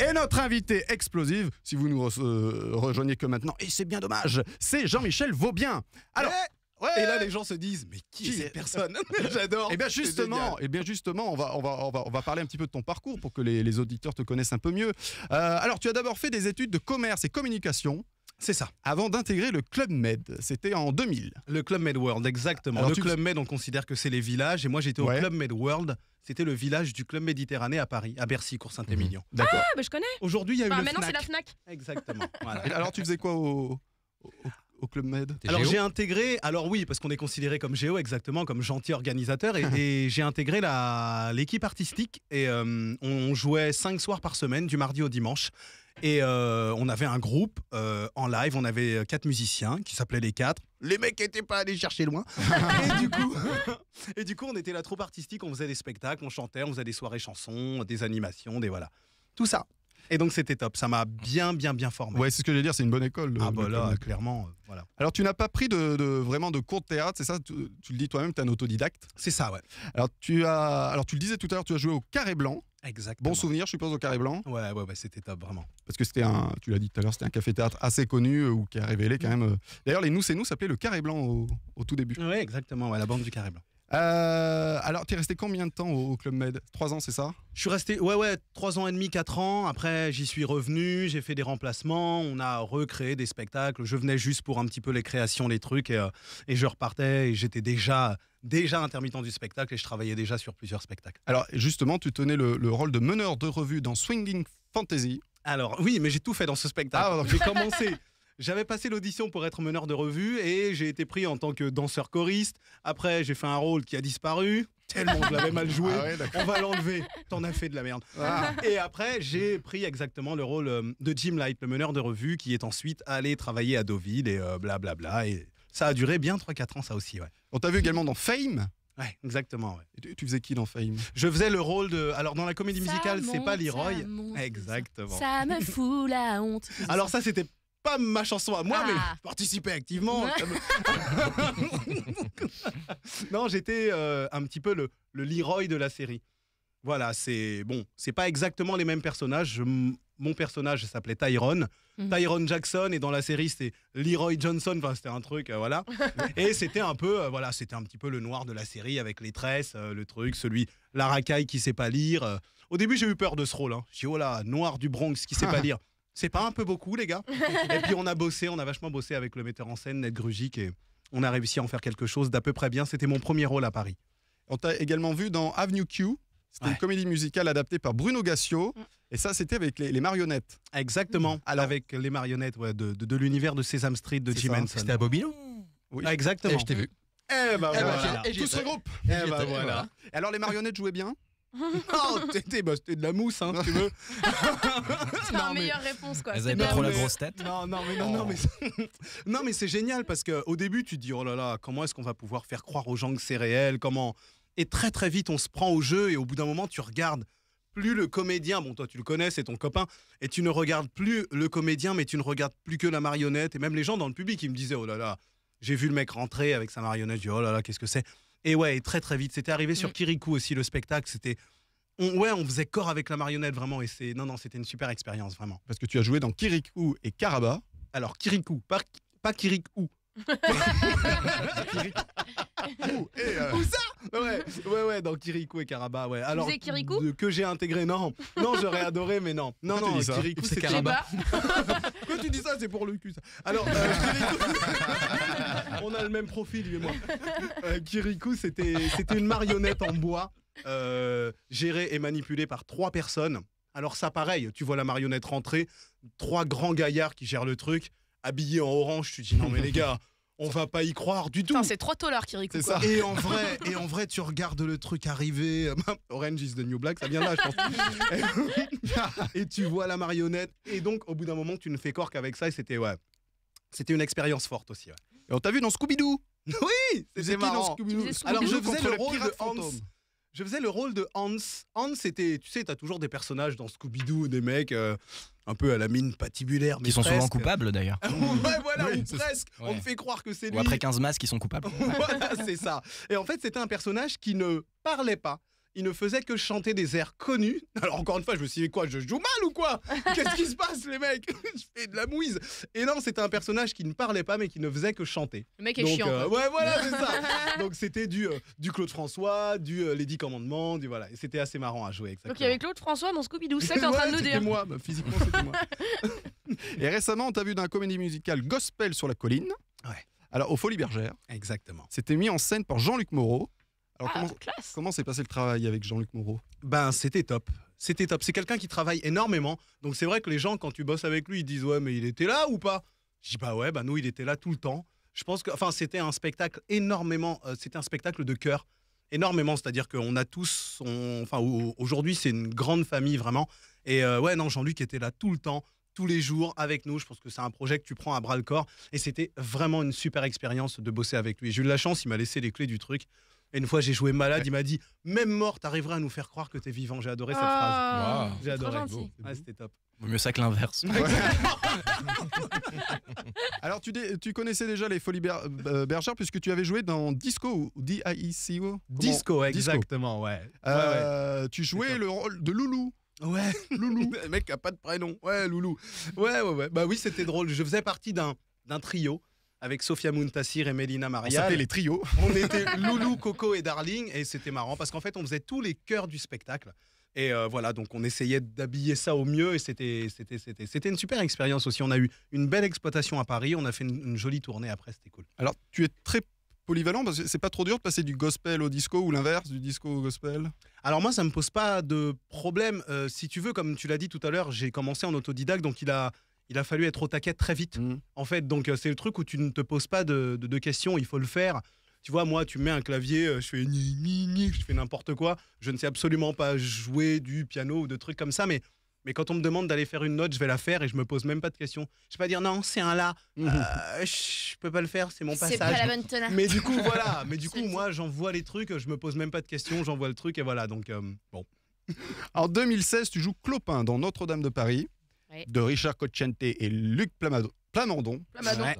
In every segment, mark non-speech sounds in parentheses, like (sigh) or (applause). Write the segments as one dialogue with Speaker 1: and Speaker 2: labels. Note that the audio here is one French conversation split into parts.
Speaker 1: Et notre invité explosive, si vous nous euh, rejoignez que maintenant, et c'est bien dommage, c'est Jean-Michel Vaubien. Alors. et là, les gens se disent, mais qui, est cette (laughs) personne eh ben, J'adore. Et bien justement, et eh bien justement, on va, on on va, parler un petit peu de ton parcours pour que les, auditeurs te connaissent un peu mieux. Euh, alors, tu as d'abord fait des études de commerce et communication c'est ça. Avant d'intégrer le Club Med, c'était en 2000. Le Club Med World, exactement. le Club Med, on considère que c'est les villages. Et moi, j'étais au Club Med World. C'était le village du Club Méditerranée à Paris, à Bercy, cours Saint-Émilion. Mhm. Ah, bah, je connais. Aujourd'hui, il y a eu. Maintenant, c'est la Fnac. Exactement. (laughs) alors, tu faisais quoi au, Club Med Alors j'ai intégré, alors oui, parce qu'on est considéré comme Géo exactement, comme gentil organisateur, et, (laughs) j'ai intégré l'équipe artistique, et euh, on jouait cinq soirs par semaine, du mardi au dimanche, et euh, on avait un groupe euh, en live, on avait euh, quatre musiciens qui s'appelaient les quatre. Les mecs n'étaient pas allés chercher loin. (laughs) et, du coup, (laughs) et du coup, on était là trop artistique, on faisait des spectacles, on chantait, on faisait des soirées chansons, des animations, des voilà. Tout ça. Et donc c'était top, ça m'a bien, bien, bien formé. Ouais, c'est ce que je j'allais dire, c'est une bonne école. Ah bah là, clairement, euh, voilà. Alors tu n'as pas pris de, vraiment de cours de théâtre, c'est ça tu, le dis toi-même, tu es un autodidacte C'est ça, ouais. Alors tu, as, alors tu le disais tout à l'heure, tu as joué au Carré Blanc. Exactement. Bon souvenir, je suppose, au Carré Blanc. Ouais, ouais, ouais c'était top, vraiment. Parce que c'était un, tu l'as dit tout à l'heure, c'était un café-théâtre assez connu euh, ou qui a révélé quand mm. même. Euh. D'ailleurs, les Nous, c'est nous s'appelait le Carré Blanc au, tout début. Ouais, exactement, ouais, la bande du Carré Blanc. Euh, alors tu es resté combien de temps au Club Med Trois ans, c'est ça Je suis resté, ouais, ouais, trois ans et demi, quatre ans. Après, j'y suis revenu, j'ai fait des remplacements, on a recréé des spectacles. Je venais juste pour un petit peu les créations, les trucs, euh, et, je repartais. Et j'étais déjà, déjà intermittent du spectacle et je travaillais déjà sur plusieurs spectacles. Alors, justement, tu tenais le, rôle de meneur de revue dans Swinging Fantasy. Alors, oui, mais j'ai tout fait dans ce spectacle. Ah, j'ai commencé. J'avais passé l'audition pour être meneur de revue et j'ai été pris en tant que danseur choriste. Après, j'ai fait un rôle qui a disparu. Tellement je l'avais mal joué. Ah On va l'enlever. T'en as fait de la merde. Ah. Et après, j'ai pris exactement le rôle euh, de Jim Light, le meneur de revue, qui est ensuite allé travailler à Deauville et blablabla. Euh, et ça a duré bien 3-4 ans, ça aussi. On t'a vu également dans Fame Ouais, exactement. Tu, faisais qui dans Fame Je faisais le rôle de. Alors, dans la comédie musicale, c'est pas Leroy. exactement. Ça me fout la honte. Alors, ça, c'était pas ma chanson à moi, mais ah. participer activement. (laughs) non, j'étais euh, un petit peu le, le Leroy de la série. Voilà, c'est bon, c'est pas exactement les mêmes personnages. mon personnage s'appelait Tyron mhm. Tyron Jackson et dans la série c'est Leroy Johnson. Enfin, c'était un truc, euh, voilà. (laughs) et c'était un peu, euh, voilà, c'était un petit peu le noir de la série avec les tresses, le truc, celui la racaille qui sait pas lire. Au début, j'ai eu peur de ce rôle. Hein. J'ai oh noir du Bronx qui sait pas (laughs) lire. C'est pas un peu beaucoup, les gars (laughs) Et puis on a bossé, on a vachement bossé avec le metteur en scène, Ned Grugic, et on a réussi à en faire quelque chose d'à peu près bien. C'était mon premier rôle à Paris. On t'a également vu dans Avenue Q. C'était une comédie musicale adaptée par Bruno Gassio. Mm. Et ça, c'était avec les, marionnettes. Exactement. Mm. avec les marionnettes de, l'univers de Sesame Street de Jim Henson. C'était à Bobino Oui. Ah, exactement. Et je t'ai vu. Eh ben, eh ben Tout se eh ben, groupe. Eh ben, et voilà. Alors les marionnettes jouaient bien (laughs) Oh, t'es bah, de la mousse, hein, si tu veux. c'est la (laughs) meilleure réponse, quoi. pas trop la grosse tête oh. (laughs) Non, mais, c'est génial parce qu'au début, tu te dis, oh là là, comment est-ce qu'on va pouvoir faire croire aux gens que c'est réel Comment Et très, très vite, on se prend au jeu et au bout d'un moment, tu regardes plus le comédien, bon toi tu le connais, c'est ton copain, et tu ne regardes plus le comédien, mais tu ne regardes plus que la marionnette, et même les gens dans le public, ils me disaient, oh là là, j'ai vu le mec rentrer avec sa marionnette, je oh là là, qu'est-ce que c'est et ouais, très très vite. C'était arrivé sur mm. Kirikou aussi, le spectacle. C'était. ouais, on faisait corps avec la marionnette, vraiment. Et c'est. Non, non, c'était une super expérience, vraiment. Parce que tu as joué dans Kirikou et Karaba. Alors, Kirikou, pas, pas Kirikou. Kirikou (laughs) et euh, Où ça ouais, ouais, ouais, dans Kirikou et Karaba, ouais. Alors, Kirikou que j'ai intégré, non. Non, j'aurais adoré, mais non. Non, non, Kirikou, c'est Karaba. (laughs) Quand tu dis ça, c'est pour le cul, ça. Alors, euh, (laughs) on a le même profil, lui et moi. (laughs) Euh, Kirikou, c'était une marionnette en bois, euh, gérée et manipulée par trois personnes. Alors ça, pareil, tu vois la marionnette rentrer, trois grands gaillards qui gèrent le truc, habillés en orange, tu te dis non mais les gars, on va pas y croire du tout. C'est trois tollards Kirikou. ça. Et en vrai, et en vrai, tu regardes le truc arriver. (laughs) Orange is the new black, ça vient là, je pense. (laughs) et tu vois la marionnette. Et donc, au bout d'un moment, tu ne fais corps qu'avec ça. Et c'était ouais, c'était une expérience forte aussi on t'a vu dans Scooby-Doo (laughs) Oui C'était Scooby Alors je faisais le, rôle de Hans. Je faisais le rôle de Hans. Hans, c'était, tu sais, t'as toujours des personnages dans Scooby-Doo, des mecs euh, un peu à la mine patibulaire. Mais qui sont souvent coupables d'ailleurs. (laughs) voilà, (laughs) presque. On fait croire que c'est lui. Ou après 15 masques, ils sont coupables. voilà, c'est ça. Et en fait, c'était un personnage qui ne parlait pas il ne faisait que chanter des airs connus. (laughs) Alors encore une fois, je me suis dit quoi, je joue mal ou quoi (laughs) Qu'est-ce qui se passe les mecs (laughs) Je fais de la mouise. Et non, c'était un personnage qui ne parlait pas mais qui ne faisait que chanter. Le mec est chiant. Euh, ouais, voilà, c'est ça. Donc c'était du, euh, du Claude François, du euh, Lady Commandement, du voilà. c'était assez marrant à jouer. avec Donc il y avait Claude François dans Scooby-Doo, c'est en train de nous dire. moi, bah, physiquement c'était moi. Et récemment, on t'a vu dans d'un comédie musicale Gospel sur la colline. Ouais. Alors, au Folies Bergère. Exactement. C'était mis en scène par Jean-Luc Moreau. Alors, ah, comment, s'est passé le travail avec Jean-Luc Moreau Ben, c'était top. C'était top. C'est quelqu'un qui travaille énormément. Donc, c'est vrai que les gens, quand tu bosses avec lui, ils disent Ouais, mais il était là ou pas Je dis Bah ouais, bah nous, il était là tout le temps. Je pense que, enfin, c'était un spectacle énormément. Euh, c'était un spectacle de cœur. Énormément. C'est-à-dire qu'on a tous. enfin, aujourd'hui, c'est une grande famille, vraiment. Et euh, ouais, non, Jean-Luc était là tout le temps tous les jours avec nous. Je pense que c'est un projet que tu prends à bras le corps. Et c'était vraiment une super expérience de bosser avec lui. J'ai eu de la chance, il m'a laissé les clés du truc. Et une fois, j'ai joué malade, il m'a dit Même mort, t'arriverais à nous faire croire que t'es vivant. J'ai adoré cette ah, phrase. J'ai adoré. Ah, c'était top. mieux ça que l'inverse. (laughs) Alors, tu, tu connaissais déjà les Folies Ber- euh, euh, Bergère puisque tu avais joué dans Disco ou D-I-C-O Disco, exactement, ouais. Euh, tu jouais le rôle de Loulou. ouais. Loulou. (laughs) Le mec qui a pas de prénom. Ouais, Loulou. Ouais, ouais, ouais. Bah oui, c'était drôle. Je faisais partie d'un trio avec Sofia Muntassir et Melina Maria. On était les trios. (laughs) on était Loulou, Coco et Darling et c'était marrant parce qu'en fait on faisait tous les cœurs du spectacle. Et euh, voilà, donc on essayait d'habiller ça au mieux et c'était une super expérience aussi. On a eu une belle exploitation à Paris, on a fait une, jolie tournée après, c'était cool. Alors tu es très polyvalent parce que c'est pas trop dur de passer du gospel au disco ou l'inverse du disco au gospel Alors moi ça me pose pas de problème euh, si tu veux comme tu l'as dit tout à l'heure j'ai commencé en autodidacte donc il a il a fallu être au taquet très vite. Mm. En fait, donc euh, c'est le truc où tu ne te poses pas de, questions, il faut le faire. Tu vois, moi, tu mets un clavier, euh, je fais je fais n'importe quoi. Je ne sais absolument pas jouer du piano ou de trucs comme ça, mais, mais quand on me demande d'aller faire une note, je vais la faire et je me pose même pas de questions. Je vais pas dire non, c'est un là je ne je peux pas le faire, c'est mon passage. C'est pas la bonne Mais du coup, voilà. (laughs) Mais du coup, moi, j'envoie les trucs, je me pose même pas de questions, J'en j'envoie le truc et voilà. Donc, euh, bon. (laughs) En 2016, tu joues Clopin dans Notre-Dame de Paris de Richard Cocciante et Luc Plamado, Plamondon. Plamondon. (laughs)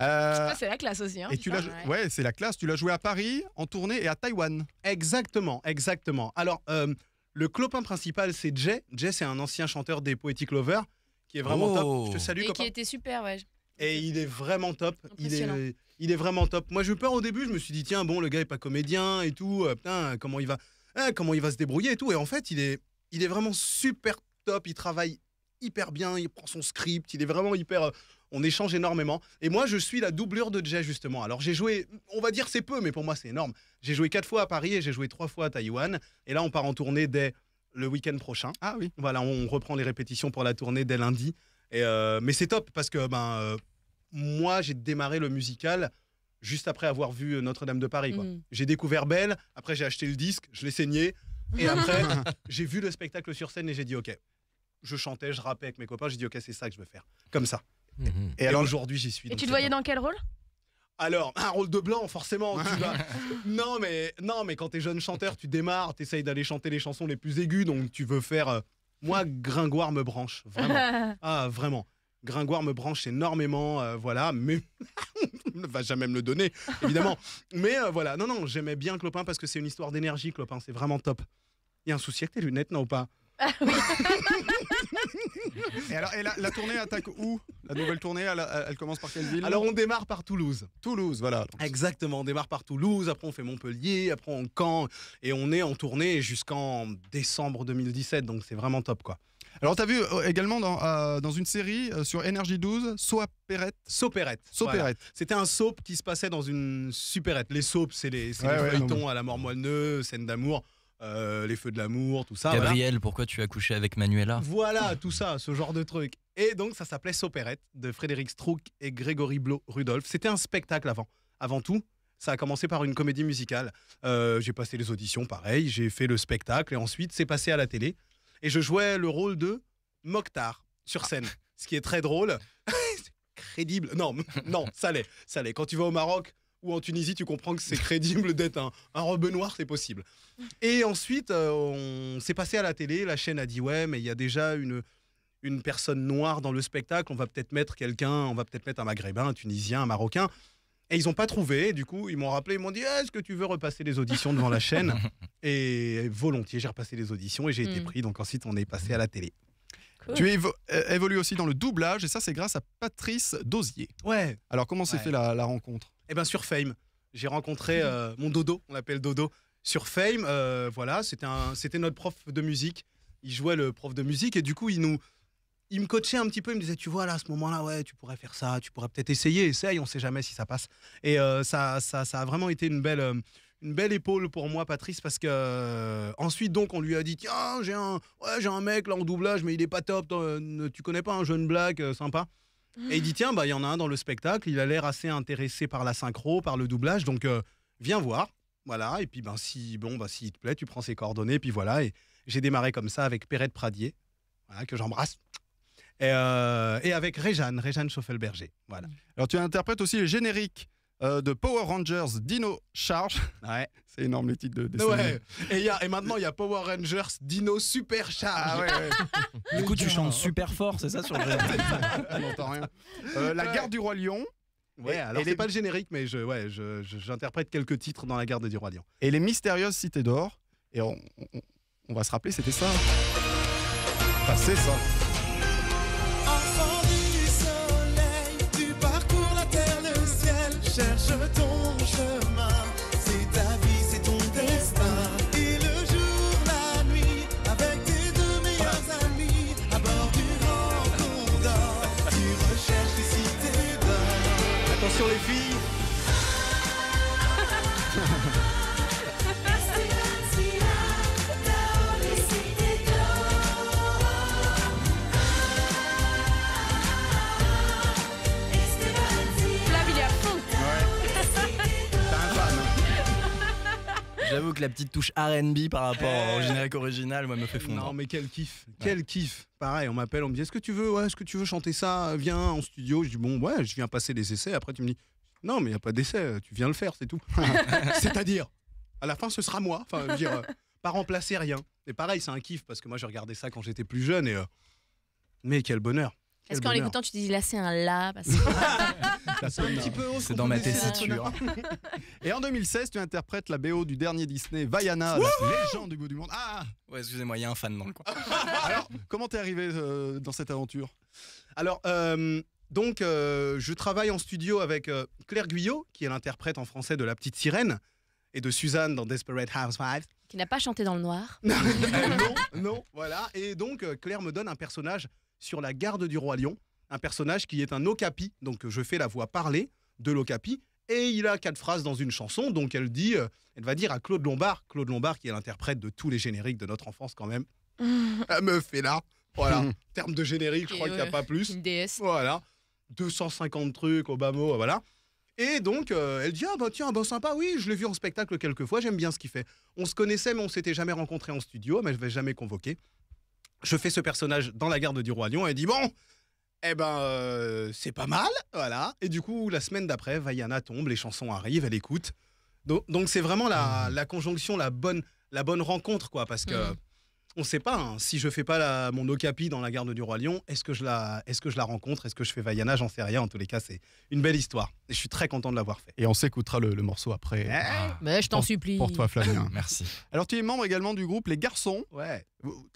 Speaker 1: Euh, c'est la classe aussi. Hein, et tu l'as, ouais, c'est la classe. Tu l'as joué à Paris, en tournée et à Taïwan. Exactement, exactement. Alors, euh, le clopin principal, c'est Jay. Jay, c'est un ancien chanteur des Poetic Lovers, qui est vraiment top. Oh. Je te salue, Et qui était super, ouais. Et il est vraiment top. Il est, il est vraiment top. Moi, j'ai eu peur au début. Je me suis dit, tiens, bon, le gars est pas comédien et tout. Euh, comment il va, hein, comment il va se débrouiller et tout. Et en fait, il est, il est vraiment super top. Il travaille hyper bien, il prend son script, il est vraiment hyper... Euh, on échange énormément. Et moi, je suis la doublure de Jay, justement. Alors, j'ai joué, on va dire c'est peu, mais pour moi, c'est énorme. J'ai joué quatre fois à Paris et j'ai joué trois fois à Taïwan. Et là, on part en tournée dès le week-end prochain. Ah oui. Voilà, on reprend les répétitions pour la tournée dès lundi. Et euh, mais c'est top parce que ben, euh, moi, j'ai démarré le musical juste après avoir vu Notre-Dame de Paris. Mm. J'ai découvert Belle, après j'ai acheté le disque, je l'ai saigné. Et après, (laughs) j'ai vu le spectacle sur scène et j'ai dit, OK, je chantais, je rappais avec mes copains, j'ai dit, ok, c'est ça que je veux faire. Comme ça. Mhm. Et, alors aujourd'hui, j'y suis. Et tu te voyais dans quel rôle alors, un rôle de blanc, forcément. (laughs) non, mais, non, mais quand t'es jeune chanteur, tu démarres, t'essayes d'aller chanter les chansons les plus aiguës, donc tu veux faire. Euh, moi, Gringoire me branche, vraiment. (laughs) ah, vraiment. Gringoire me branche énormément, euh, voilà, mais on (laughs) ne va jamais me le donner, évidemment. mais euh, voilà, non, non, j'aimais bien Clopin parce que c'est une histoire d'énergie, Clopin, c'est vraiment top. Il y a un souci avec tes lunettes, non ou pas ah (laughs) et alors, la, tournée attaque où La nouvelle tournée, elle, commence par quelle ville Alors, on démarre par Toulouse. Toulouse, voilà. Exactement, on démarre par Toulouse, après on fait Montpellier, après on Caen, et on est en tournée jusqu'en décembre 2017, donc c'est vraiment top, quoi. Alors, t'as vu euh, également dans, euh, dans, une série euh, sur énergie 12, Soapérette. Perrette. Sopérette. C'était un soap qui se passait dans une supérette. Les soaps, c'est les, feuilletons à la mort moelleuse, scène d'amour. Euh, les feux de l'amour, tout ça. Gabriel, pourquoi tu as couché avec Manuela Voilà, tout ça, ce genre de truc. Et donc, ça s'appelait Sopérette de Frédéric Strouk et Grégory Blo Rudolph. C'était un spectacle avant. Avant tout, ça a commencé par une comédie musicale. Euh, j'ai passé les auditions, pareil, j'ai fait le spectacle et ensuite, c'est passé à la télé. Et je jouais le rôle de Mokhtar sur scène, ce qui est très drôle. (laughs) crédible. Non, non, ça l'est, ça l'est. Quand tu vas au Maroc, ou en Tunisie, tu comprends que c'est (laughs) crédible d'être un, un robe noir, c'est possible. Et ensuite, euh, on s'est passé à la télé, la chaîne a dit ouais, mais il y a déjà une, une personne noire dans le spectacle, on va peut-être mettre quelqu'un, on va peut-être mettre un maghrébin, un tunisien, un marocain. Et ils n'ont pas trouvé, du coup, ils m'ont rappelé, ils m'ont dit Est-ce que tu veux repasser les auditions devant la chaîne (laughs) Et volontiers, j'ai repassé les auditions et j'ai été hmm. pris, donc ensuite on est passé à la télé. Tu évolues aussi dans le doublage et ça, c'est grâce à Patrice Dosier. Ouais. Alors, comment s'est fait la, rencontre Eh bien, sur Fame. J'ai rencontré (laughs) euh, mon dodo, on l'appelle dodo, sur Fame. Euh, voilà, c'était notre prof de musique. Il jouait le prof de musique et du coup, il nous. Il me coachait un petit peu, il me disait, tu vois, là, à ce moment-là, ouais, tu pourrais faire ça, tu pourrais peut-être essayer, essaye, on sait jamais si ça passe. Et euh, ça, ça, a vraiment été une belle, une belle épaule pour moi, Patrice, parce que euh, ensuite, donc, on lui a dit Tiens, j'ai un, ouais, j'ai un mec là en doublage, mais il est pas top. tu connais pas un jeune black euh, sympa Et il dit Tiens, bah, il y en a un dans le spectacle, il a l'air assez intéressé par la synchro, par le doublage, donc euh, viens voir. Voilà, et puis ben, si bon, bah, s'il te plaît, tu prends ses coordonnées, puis voilà. Et j'ai démarré comme ça avec Perrette Pradier, que j'embrasse. Et, avec Réjeanne, Réjeanne Schoffelberger. Voilà. Alors, tu interprètes aussi les génériques euh, de Power Rangers Dino Charge. Ouais, (laughs) c'est énorme les titres de dessin. Et, maintenant, il y a Power Rangers Dino Super Charge. Ah (laughs) du coup, tu chantes super fort, c'est ça sur le (laughs) On rien. Euh, la garde du Roi Lion. Ouais, alors pas le générique, mais je, ouais, j'interprète quelques titres dans la garde du Roi Lion. Et les mystérieuses cités d'or. Et on, va se rappeler, c'était ça. c'est ça. cherche ton chemin. la petite touche RB par rapport au eh. générique original, moi, me fait fondre. Non, mais quel kiff, quel kiff. Pareil, on m'appelle, on me dit Est-ce que tu veux, ouais, est-ce que tu veux chanter ça Viens en studio. Je dis Bon, ouais, je viens passer des essais. Après, tu me dis Non, mais il n'y a pas d'essai, tu viens le faire, c'est tout. (laughs) C'est-à-dire, à la fin, ce sera moi. Enfin, dire, euh, pas remplacer rien. Et pareil, c'est un kiff parce que moi, je regardais ça quand j'étais plus jeune et. Euh, mais quel bonheur est-ce qu'en l'écoutant, tu dis là, c'est un là C'est un petit peu C'est dans ma tessiture. (laughs) Et en 2016, tu interprètes la BO du dernier Disney, Vaiana, la légende du bout du monde. Ah excusez-moi, il y a un fan dans le (laughs) Alors, comment t'es arrivé euh, dans cette aventure Alors, euh, donc, euh, je travaille en studio avec Claire Guyot, qui est l'interprète en français de La Petite Sirène, et de Suzanne dans Desperate Housewives. Qui n'a pas chanté dans le noir. (laughs) non, non, voilà. Et donc, Claire me donne un personnage sur la garde du roi lion, un personnage qui est un okapi, donc je fais la voix parler de l'okapi, et il a quatre phrases dans une chanson, donc elle dit, euh, elle va dire à Claude Lombard, Claude Lombard qui est l'interprète de tous les génériques de notre enfance quand même, (laughs) Elle me fait là, voilà, (laughs) terme de générique, je crois qu'il n'y a pas plus, une déesse. voilà, 250 trucs, Obama, voilà. Et donc, euh, elle dit Ah, bah tiens, bah sympa, oui, je l'ai vu en spectacle quelques fois, j'aime bien ce qu'il fait. On se connaissait, mais on s'était jamais rencontrés en studio, mais je ne vais jamais convoquer je fais ce personnage dans la garde du roi lion et dit bon, eh ben, euh, c'est pas mal, voilà. Et du coup, la semaine d'après, Vaiana tombe, les chansons arrivent, elle écoute. Donc, c'est vraiment ah. la, conjonction, la bonne, la bonne rencontre, quoi, parce que. Mm on ne sait pas. Hein. Si je fais pas la, mon okapi dans la garde du roi Lyon, est-ce que je la, est que je la rencontre, est-ce que je fais Vaiana, j'en sais rien. En tous les cas, c'est une belle histoire. Et je suis très content de l'avoir fait. Et on s'écoutera le, morceau après. Ah. mais je t'en supplie. Pour toi, Flavien. (laughs) Merci. Alors, tu es membre également du groupe Les Garçons. Ouais.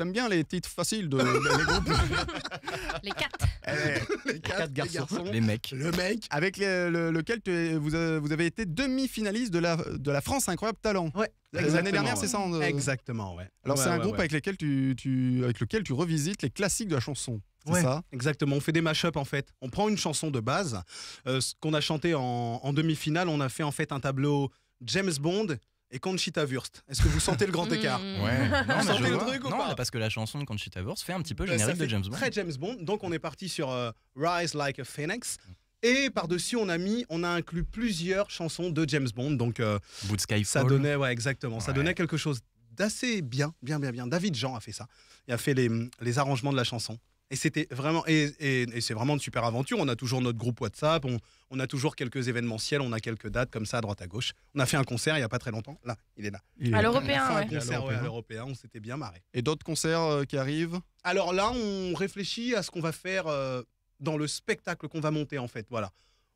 Speaker 1: aimes bien les titres faciles de, les groupes. (laughs) Eh les quatre. les, quatre, garçons. Les, mecs. Le mec. Avec lequel vous, euh, vous, avez été demi-finaliste de la, de la France Incroyable Talent. Ouais. L'année dernière, c'est ça euh, Exactement, ouais. Alors, c'est un groupe Avec, lequel tu, tu, avec lequel tu revisites les classiques de la chanson. c'est ça exactement. On fait des mash en fait. On prend une chanson de base, euh, ce qu'on a chanté en, demi-finale, on a fait en fait un tableau James Bond et Conchita Wurst. Est-ce que vous sentez le grand (laughs) mm. écart Ouais. (laughs) Non, vous sentez le truc ou non, Parce que la chanson Conchita Wurst fait un petit peu générique de James Bond. Très James Bond. Donc on est parti sur euh, Rise Like a Phoenix. Et par-dessus, on a mis, on a inclus plusieurs chansons de James Bond. Donc, euh, Boot Skyfall. ça donnait, ouais, exactement, ça donnait quelque chose d'assez bien, bien, bien, bien. David Jean a fait ça. Il a fait les, les arrangements de la chanson. Et c'était vraiment, et, c'est vraiment une super aventure. On a toujours notre groupe WhatsApp, on, a toujours quelques événementiels, on a quelques dates comme ça à droite à gauche. On a fait un concert il y a pas très longtemps. Là, il est là. à l'européen, ouais. à l'européen, on s'était bien marré. Et d'autres concerts euh, qui arrivent Alors là, on réfléchit à ce qu'on va faire. Euh, dans le spectacle qu'on va monter, en fait. Voilà.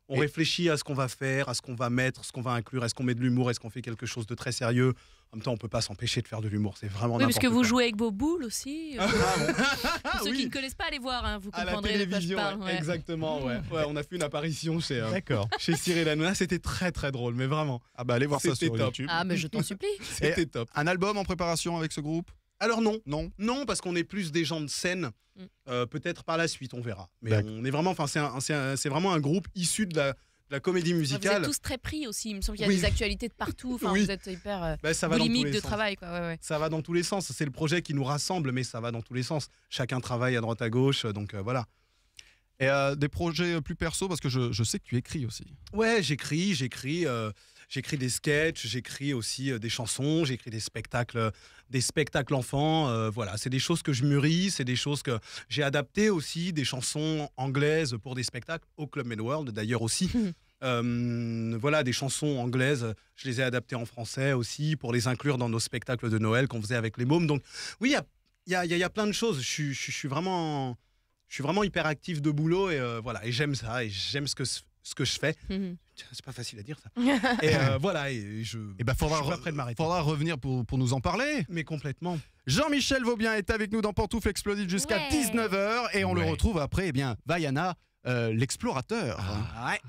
Speaker 1: On réfléchit à ce qu'on va faire, à ce qu'on va mettre, ce qu'on va inclure. Est-ce qu'on met de l'humour Est-ce qu'on fait quelque chose de très sérieux En même temps, on peut pas s'empêcher de faire de l'humour. C'est vraiment. Oui, parce que vous jouez avec vos boules aussi. Euh, ah, Pour ah ceux qui ne connaissent pas, allez voir. Hein, vous comprendrez. À la télévision, exactement. Mmh. Ouais. on a fait une apparition chez. Euh, D'accord. Chez Cyril Hanouna, c'était très très drôle, mais vraiment. Ah bah, allez voir ça sur top. YouTube. Ah mais je t'en supplie. c'était top. Un album en préparation avec ce groupe alors non, non, non, parce qu'on est plus des gens de scène. Mm. Euh, peut-être par la suite, on verra. Mais on est vraiment, enfin, c'est vraiment un groupe issu de la, comédie musicale. Vous êtes tous très pris aussi. Il me semble qu'il y a des actualités de partout. vous êtes hyper de travail, Ça va dans tous les sens. C'est le projet qui nous rassemble, mais ça va dans tous les sens. Chacun travaille à droite à gauche, euh, donc euh, voilà. Et des projets plus perso, parce que je, je, sais que tu écris aussi. Ouais, j'écris, j'écris. J'écris des sketchs, j'écris aussi euh, des chansons, j'écris des spectacles, euh, des spectacles enfants. Euh, voilà, c'est des choses que je mûris, c'est des choses que j'ai adaptées aussi, des chansons anglaises pour des spectacles au Club Med World d'ailleurs aussi. (laughs) Mhm. voilà, des chansons anglaises, je les ai adaptées en français aussi pour les inclure dans nos spectacles de Noël qu'on faisait avec les mômes. Donc, oui, il y a, y, a, y a, plein de choses. Je, suis vraiment. Je suis vraiment hyper actif de boulot et voilà et j'aime ça et j'aime ce que ce que je fais. Mmh c'est pas facile à dire ça. (laughs) et euh, voilà, et je. Et eh ben, faudra, je faudra revenir pour, nous en parler. Mais complètement. Jean-Michel Vaubien est avec nous dans Pantoufle Explosive jusqu'à 19h et on le retrouve après, eh bien, Vaiana, euh, l'explorateur. Ah, ouais.